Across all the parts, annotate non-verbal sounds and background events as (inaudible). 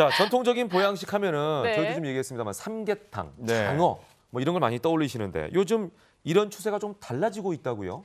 자, 전통적인 보양식 하면은 네. 저희도 좀 얘기했습니다만 삼계탕, 네. 장어 뭐 이런 걸 많이 떠올리시는데 요즘 이런 추세가 좀 달라지고 있다고요?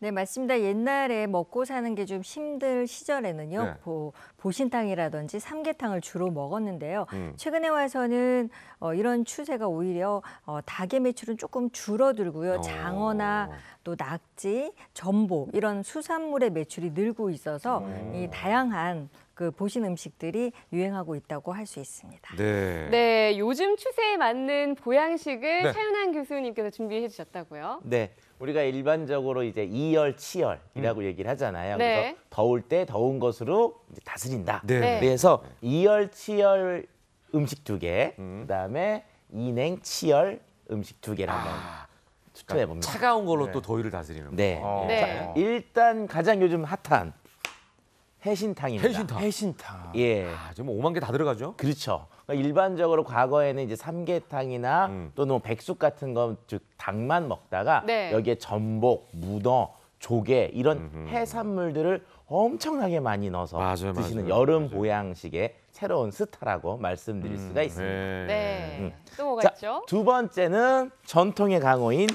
네, 맞습니다. 옛날에 먹고 사는 게 좀 힘들 시절에는요. 네. 보, 보신탕이라든지 삼계탕을 주로 먹었는데요. 음. 최근에 와서는 어, 이런 추세가 오히려 어, 닭의 매출은 조금 줄어들고요. 어. 장어나 또 낙지, 전복 이런 수산물의 매출이 늘고 있어서 음. 이 다양한 그 보신 음식들이 유행하고 있다고 할 수 있습니다. 네. 네, 요즘 추세에 맞는 보양식을 네. 차윤환 교수님께서 준비해 주셨다고요? 네. 우리가 일반적으로 이제 이열 치열이라고 음. 얘기를 하잖아요. 네. 그래서 더울 때 더운 것으로 다스린다. 네. 네. 그래서 이열 치열 음식 두 개, 음. 그다음에 이냉 치열 음식 두 개를 한번 아. 추천해 봅니다. 차가운 걸로 네. 또 더위를 다스리는 거. 네. 네. 자, 일단 가장 요즘 핫한 해신탕입니다. 해신탕. 해신탕. 예. 아, 지금 오만 개 다 들어가죠? 그렇죠. 그러니까 일반적으로 과거에는 이제 삼계탕이나 음. 또는 뭐 백숙 같은 거, 즉 닭만 먹다가 네. 여기에 전복, 무더, 조개 이런 음흠. 해산물들을 엄청나게 많이 넣어서 맞아요, 드시는 맞아요, 여름 맞아요. 보양식의 새로운 스타라고 말씀드릴 음, 수가 있습니다. 네. 네. 음. 또 뭐가 자, 있죠? 두 번째는 전통의 강호인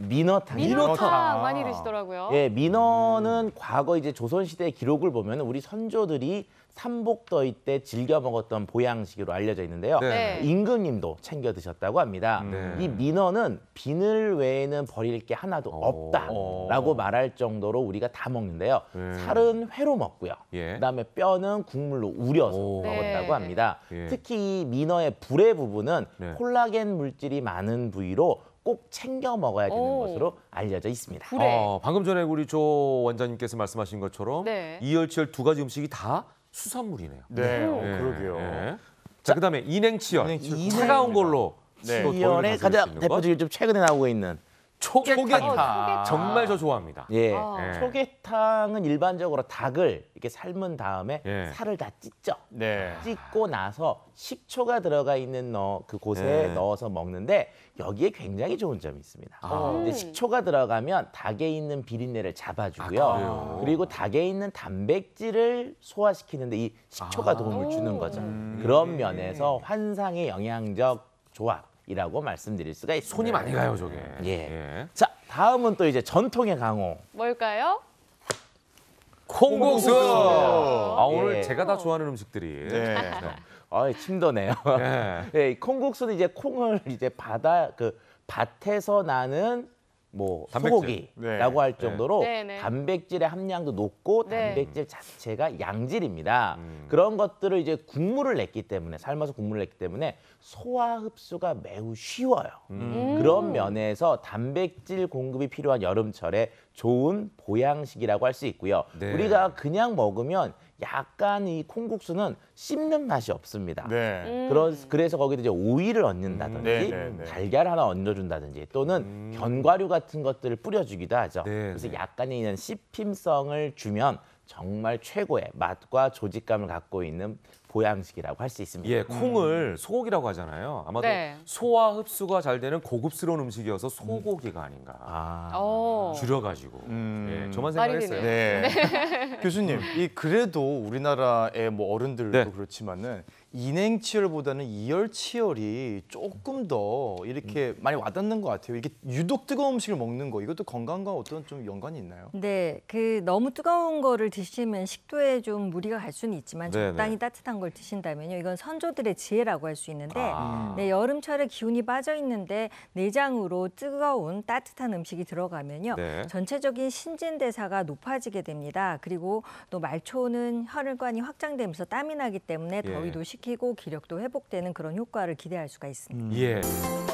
미어탕 민어탕 많이 드시더라고요. 예, 미어는 과거 이제 조선 시대 기록을 보면 우리 선조들이 삼복더위 때 즐겨 먹었던 보양식으로 알려져 있는데요. 네. 네. 임금님도 챙겨 드셨다고 합니다. 음. 네. 이 민어는 비늘 외에는 버릴 게 하나도 어. 없다라고 말할 정도로 우리가 다 먹는데요. 네. 살은 회로 먹고요. 예. 그다음에 뼈는 국물로 우려서 오. 먹었다고 네. 합니다. 예. 특히 이 민어의 불의 부분은 네. 콜라겐 물질이 많은 부위로 꼭 챙겨 먹어야 되는 오. 것으로 알려져 있습니다. 그래. 아, 방금 전에 우리 조 원장님께서 말씀하신 것처럼 네. 이열치열 두 가지 음식이 다 수산물이네요. 네, 네. 어, 그러게요. 네. 네. 자, 그다음에 인행치열. 인행치열. 차가운 걸로 네. 치열의 가장 대표적인 좀 최근에 나오고 있는 초계탕. 어, 초계탕. 정말 저 좋아합니다. 예. 아. 초계탕은 일반적으로 닭을 이렇게 삶은 다음에 예. 살을 다 찢죠. 네. 찢고 나서 식초가 들어가 있는 너, 그 곳에 예. 넣어서 먹는데 여기에 굉장히 좋은 점이 있습니다. 아. 근데 어, 식초가 들어가면 닭에 있는 비린내를 잡아주고요. 아, 그리고 닭에 있는 단백질을 소화시키는데 이 식초가 아. 도움을 주는 거죠. 음. 그런 면에서 예. 환상의 영양적 조합. 이라고 말씀드릴 수가 있습니다. 손이 많이 가요, 저게. 예. 예. 자, 다음은 또 이제 전통의 강호. 뭘까요? 콩국수. 아 예. 오늘 예. 제가 다 어. 좋아하는 음식들이. 네. 네. 아이 침도네요. 네. (laughs) 예. 네. 콩국수는 이제 콩을 이제 바다 그 밭에서 나는 뭐 단백질. 소고기라고 네. 할 정도로 네. 네, 네. 단백질의 함량도 높고 네. 단백질 자체가 양질입니다. 음. 그런 것들을 이제 국물을 냈기 때문에 삶아서 국물을 냈기 때문에 소화 흡수가 매우 쉬워요. 음. 음. 그런 면에서 단백질 공급이 필요한 여름철에 좋은 보양식이라고 할 수 있고요. 우리가 그냥 먹으면 약간 이 콩국수는 씹는 맛이 없습니다. 네. 음. 그러, 그래서 거기다 이제 오이를 얹는다든지 음. 네, 네, 네, 달걀 하나 얹어준다든지 또는 음. 견과류 같은 것들을 뿌려주기도 하죠. 네, 그래서 약간의 이런 씹힘성을 주면 정말 최고의 맛과 조직감을 갖고 있는 보양식이라고 할 수 있습니다. 예, 음. 콩을 소고기라고 하잖아요. 아마도 네. 소화 흡수가 잘 되는 고급스러운 음식이어서 소고기가 아닌가. 아, 어. 줄여가지고. 음. 예, 저만 생각했어요. 네 네. (laughs) 교수님, 이 그래도 우리나라의 뭐 어른들도 네. 그렇지만은 인행 치열보다는 이열 치열이 조금 더 이렇게 음. 많이 와닿는 것 같아요. 이게 유독 뜨거운 음식을 먹는 거 이것도 건강과 어떤 좀 연관이 있나요? 네, 그 너무 뜨거운 거를 드시면 식도에 좀 무리가 갈 수는 있지만 네, 네. 적당히 따뜻한 걸 드신다면요. 이건 선조들의 지혜라고 할 수 있는데 아. 음. 네, 여름철에 기운이 빠져 있는데 내장으로 뜨거운 따뜻한 음식이 들어가면요. 네. 전체적인 신진대사가 높아지게 됩니다. 그리고 또 말초는 혈관이 확장되면서 땀이 나기 때문에 예. 더위도 예. 식히고 기력도 회복되는 그런 효과를 기대할 수가 있습니다. 음. 예.